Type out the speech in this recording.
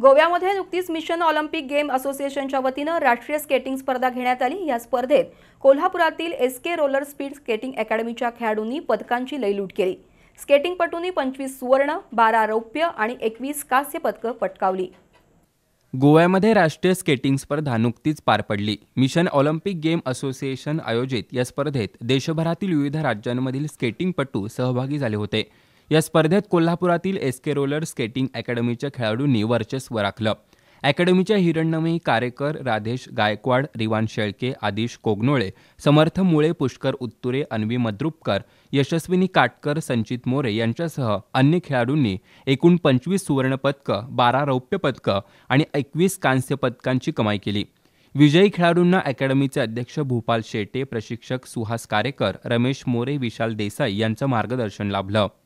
गोव्यामध्ये नुकतीच mission Olympic game असोसिएशनच्या वतीनं राष्ट्रीय स्केटिंग स्पर्धा घेण्यात आली या स्पर्धेत कोल्हापुरातील S K roller speed skating अकॅडमीच्या खेळाडूंनी पदकांची लयलूट केली स्केटिंगपटूंनी पंचवीस सुवर्ण बारा रौप्य आणि एकवीस कांस्य पदकं पटकावली गोव्यामध्ये राष्ट्रीय स्केटिंग स्पर्धा नुकतीच पार पडली मिशन ऑलिम्पिक गेम असोसिएशन आयोजित या स्पर्धेत देशभरातील विविध राज्यांमधील स्केटिंगपटू सहभागी झाले होते या स्पर्धेत कोल्हापुरातील एसके रोलर स्केटिंग अकॅडमीच्या खेळाडूंनी वर्चस्व राखलं अकॅडमीच्या हिरणनमयी कारेकर राधेश गायकवाड रिवान शेळके आदिश कोगनोळे समर्थ मुळे पुष्कर उत्तुरे अन्वी मद्रुपकर यशस्विनी काटकर संचित मोरे यांच्यासह अन्य खेळाडूंनी एकूण पंचवीस सुवर्णपदकं बारा रौप्य पदकं आणि एकवीस कांस्य पदकांची कमाई केली विजयी खेळाडूंना अकॅडमीचे अध्यक्ष भूपाल शेटे प्रशिक्षक सुहास कारेकर रमेश मोरे विशाल देसाई यांचं मार्गदर्शन लाभलं